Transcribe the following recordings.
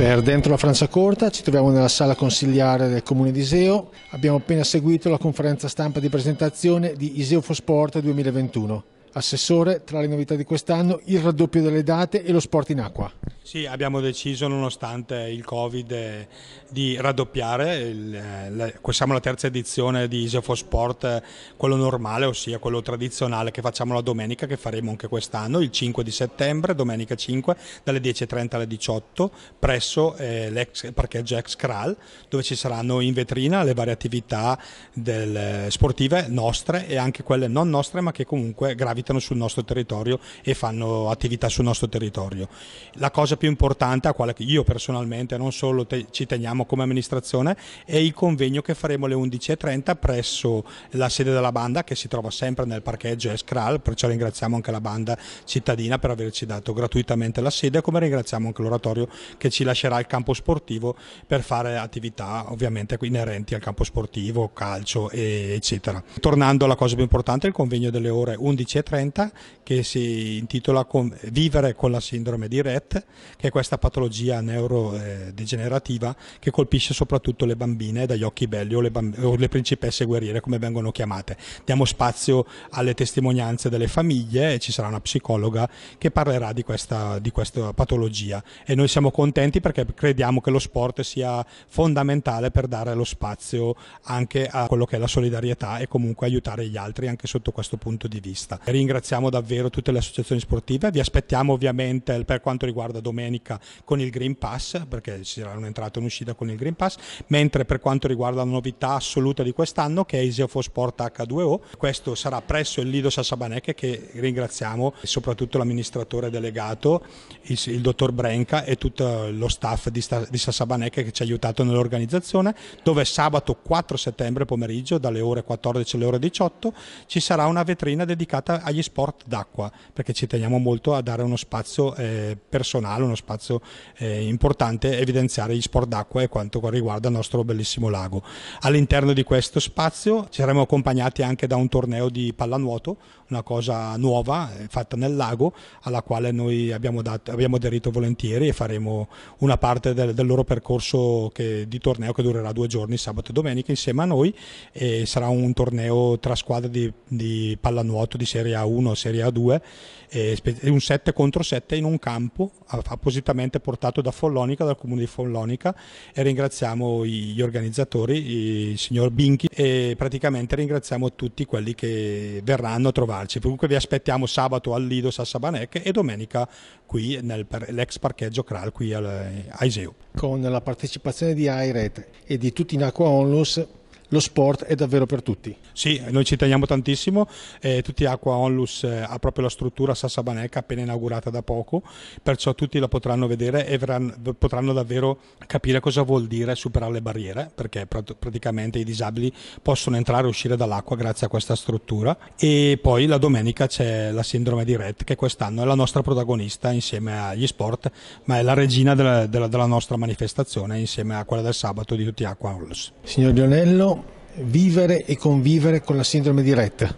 per Dentro la Francia Corta, ci troviamo nella sala consigliare del Comune di Iseo. Abbiamo appena seguito la conferenza stampa di presentazione di Iseo Fosport 2021. Assessore, tra le novità di quest'anno, il raddoppio delle date e lo sport in acqua. Sì, abbiamo deciso nonostante il Covid eh, di raddoppiare, eh, siamo la terza edizione di Isefo Sport, eh, quello normale, ossia quello tradizionale che facciamo la domenica, che faremo anche quest'anno, il 5 di settembre, domenica 5, dalle 10.30 alle 18, presso l'ex parcheggio ex Kral, dove ci saranno in vetrina le varie attività del, sportive nostre e anche quelle non nostre, ma che comunque gravitano sul nostro territorio e fanno attività sul nostro territorio. La cosa cosa più importante a quale io personalmente, non solo te, ci teniamo come amministrazione, è il convegno che faremo alle 11.30 presso la sede della banda che si trova sempre nel parcheggio Escral, perciò ringraziamo anche la banda cittadina per averci dato gratuitamente la sede, come ringraziamo anche l'oratorio che ci lascerà il campo sportivo per fare attività ovviamente inerenti al campo sportivo, calcio eccetera. Tornando alla cosa più importante, il convegno delle ore 11.30 che si intitola Vivere con la sindrome di Rett che è questa patologia neurodegenerativa eh, che colpisce soprattutto le bambine dagli occhi belli o le, o le principesse guerriere come vengono chiamate. Diamo spazio alle testimonianze delle famiglie e ci sarà una psicologa che parlerà di questa, di questa patologia e noi siamo contenti perché crediamo che lo sport sia fondamentale per dare lo spazio anche a quello che è la solidarietà e comunque aiutare gli altri anche sotto questo punto di vista. Ringraziamo davvero tutte le associazioni sportive, vi aspettiamo ovviamente per quanto riguarda domenica con il Green Pass, perché ci sarà un'entrata e un'uscita con il Green Pass, mentre per quanto riguarda la novità assoluta di quest'anno che è Iseofo Sport H2O, questo sarà presso il Lido Sassabanec che ringraziamo soprattutto l'amministratore delegato, il, il dottor Brenca e tutto lo staff di, di Sassabanec che ci ha aiutato nell'organizzazione, dove sabato 4 settembre pomeriggio dalle ore 14 alle ore 18 ci sarà una vetrina dedicata agli sport d'acqua, perché ci teniamo molto a dare uno spazio eh, personale dedicare uno spazio eh, importante, evidenziare gli sport d'acqua e quanto riguarda il nostro bellissimo lago. All'interno di questo spazio ci saremo accompagnati anche da un torneo di pallanuoto, una cosa nuova eh, fatta nel lago, alla quale noi abbiamo, dato, abbiamo, aderito volentieri e faremo una parte del, del loro percorso che, di torneo che durerà due giorni, sabato e domenica, insieme a noi. E sarà un torneo tra squadre di, di pallanuoto di Serie A1 Serie A2, eh, un 7 contro 7 in un campo a, appositamente portato da Follonica, dal comune di Follonica e ringraziamo gli organizzatori, il signor Binchi e praticamente ringraziamo tutti quelli che verranno a trovarci. Comunque vi aspettiamo sabato al Lido Sassabanec e domenica qui nell'ex parcheggio Kral qui a eh, Iseo. Con la partecipazione di Airet e di tutti in Aqua Onlus lo sport è davvero per tutti. Sì, noi ci teniamo tantissimo, eh, Tutti Acqua Onlus eh, ha proprio la struttura Sassa Baneca appena inaugurata da poco, perciò tutti la potranno vedere e verranno, potranno davvero capire cosa vuol dire superare le barriere, perché pr- praticamente i disabili possono entrare e uscire dall'acqua grazie a questa struttura. E poi la domenica c'è la sindrome di Rett che quest'anno è la nostra protagonista insieme agli sport, ma è la regina della, della, della nostra manifestazione insieme a quella del sabato di Tutti Acqua Onlus. Signor Lionello, vivere e convivere con la sindrome di Rett?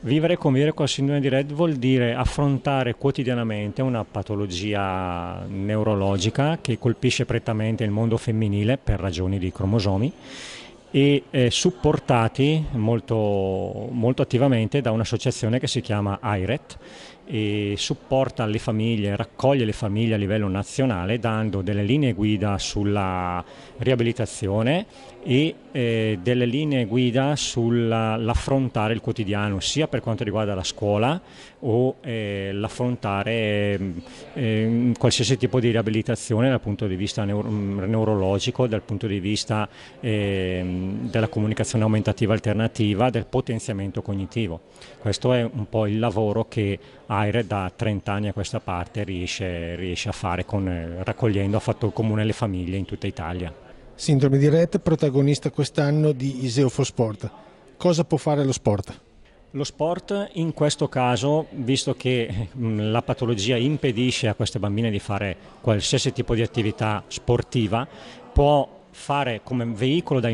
Vivere e convivere con la sindrome di Rett vuol dire affrontare quotidianamente una patologia neurologica che colpisce prettamente il mondo femminile per ragioni di cromosomi e eh, supportati molto, molto attivamente da un'associazione che si chiama AIRET e supporta le famiglie, raccoglie le famiglie a livello nazionale dando delle linee guida sulla riabilitazione e eh, delle linee guida sull'affrontare il quotidiano, sia per quanto riguarda la scuola o eh, l'affrontare eh, mm, qualsiasi tipo di riabilitazione dal punto di vista neuro- mm, neurologico, dal punto di vista ehm, della comunicazione aumentativa alternativa, del potenziamento cognitivo. Questo è un po' il lavoro che AIRE da 30 anni a questa parte riesce, riesce a fare con, eh, raccogliendo, ha fatto comune le famiglie in tutta Italia. Sindrome di Rett, protagonista quest'anno di Iseo for Sport. Cosa può fare lo sport? Lo sport in questo caso, visto che mm, la patologia impedisce a queste bambine di fare qualsiasi tipo di attività sportiva, può fare come veicolo di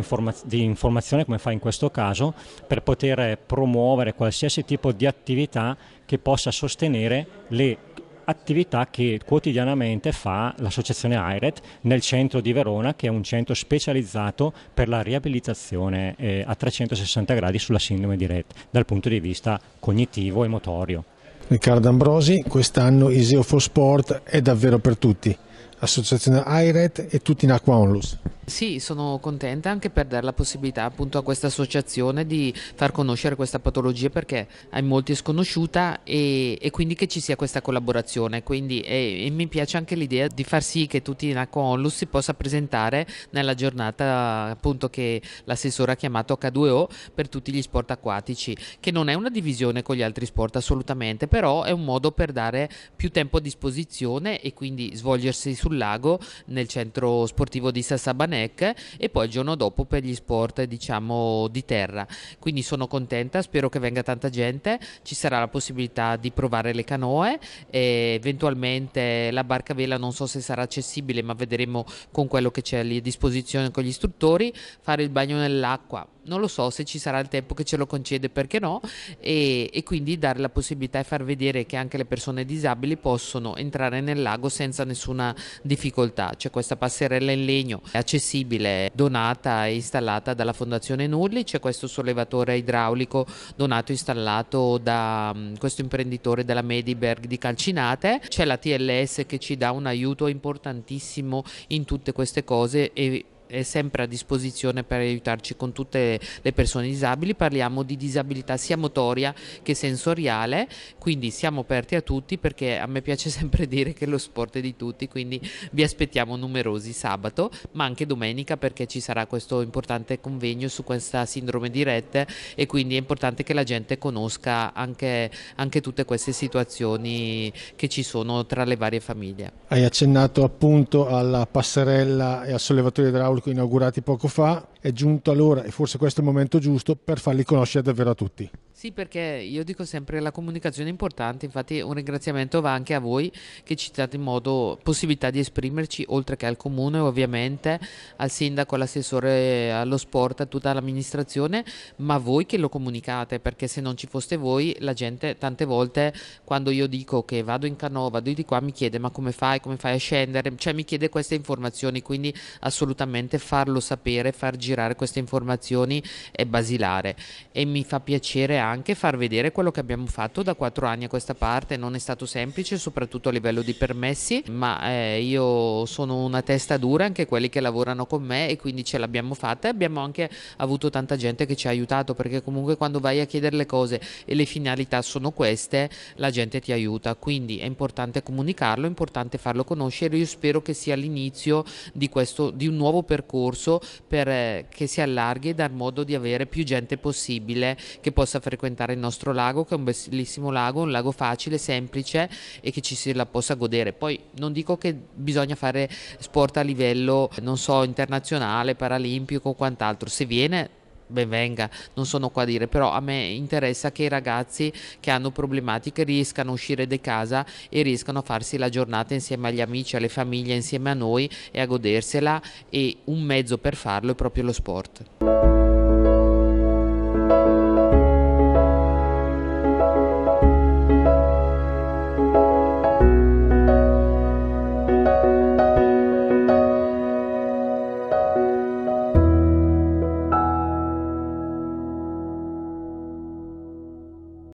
informazione, come fa in questo caso, per poter promuovere qualsiasi tipo di attività che possa sostenere le attività che quotidianamente fa l'associazione AIRET nel centro di Verona che è un centro specializzato per la riabilitazione eh, a 360 gradi sulla sindrome di RET dal punto di vista cognitivo e motorio. Riccardo Ambrosi, quest'anno Iseo for Sport è davvero per tutti associazione AIRET e tutti in Acqua Onlus. Sì, sono contenta anche per dare la possibilità appunto a questa associazione di far conoscere questa patologia perché a molti è sconosciuta e, e, quindi che ci sia questa collaborazione. Quindi, e, e mi piace anche l'idea di far sì che tutti in Acqua Onlus si possa presentare nella giornata appunto che l'assessore ha chiamato H2O per tutti gli sport acquatici, che non è una divisione con gli altri sport assolutamente, però è un modo per dare più tempo a disposizione e quindi svolgersi sulle sul lago nel centro sportivo di Sassabanec e poi il giorno dopo per gli sport diciamo di terra. Quindi sono contenta, spero che venga tanta gente, ci sarà la possibilità di provare le canoe eventualmente la barca vela non so se sarà accessibile ma vedremo con quello che c'è lì a disposizione con gli istruttori, fare il bagno nell'acqua non lo so se ci sarà il tempo che ce lo concede, perché no, e, e quindi dare la possibilità e far vedere che anche le persone disabili possono entrare nel lago senza nessuna difficoltà. C'è questa passerella in legno accessibile, donata e installata dalla Fondazione Nulli, c'è questo sollevatore idraulico donato e installato da mm, questo imprenditore della Mediberg di Calcinate, c'è la TLS che ci dà un aiuto importantissimo in tutte queste cose e è sempre a disposizione per aiutarci con tutte le persone disabili, parliamo di disabilità sia motoria che sensoriale, quindi siamo aperti a tutti perché a me piace sempre dire che lo sport è di tutti, quindi vi aspettiamo numerosi sabato, ma anche domenica perché ci sarà questo importante convegno su questa sindrome di rete e quindi è importante che la gente conosca anche, anche tutte queste situazioni che ci sono tra le varie famiglie. Hai accennato appunto alla passerella e al sollevatore idraulico storico inaugurati poco fa, è giunta l'ora, e forse questo è il momento giusto, per farli conoscere davvero a tutti. Sì, perché io dico sempre la comunicazione è importante, infatti un ringraziamento va anche a voi che ci date in modo possibilità di esprimerci, oltre che al comune ovviamente, al sindaco, all'assessore allo sport, a tutta l'amministrazione, ma voi che lo comunicate, perché se non ci foste voi la gente tante volte quando io dico che vado in canoa, vado di qua, mi chiede ma come fai, come fai a scendere, cioè mi chiede queste informazioni, quindi assolutamente farlo sapere, far girare queste informazioni è basilare e mi fa piacere anche anche far vedere quello che abbiamo fatto da quattro anni a questa parte. Non è stato semplice, soprattutto a livello di permessi, ma eh, io sono una testa dura, anche quelli che lavorano con me e quindi ce l'abbiamo fatta e abbiamo anche avuto tanta gente che ci ha aiutato perché comunque quando vai a chiedere le cose e le finalità sono queste, la gente ti aiuta. Quindi è importante comunicarlo, è importante farlo conoscere. Io spero che sia l'inizio di, questo, di un nuovo percorso per, eh, che si allarghi e dar modo di avere più gente possibile che possa frequentare frequentare il nostro lago che è un bellissimo lago, un lago facile, semplice e che ci si la possa godere. Poi non dico che bisogna fare sport a livello, non so, internazionale, paralimpico o quant'altro, se viene ben venga, non sono qua a dire, però a me interessa che i ragazzi che hanno problematiche riescano a uscire di casa e riescano a farsi la giornata insieme agli amici, alle famiglie, insieme a noi e a godersela e un mezzo per farlo è proprio lo sport.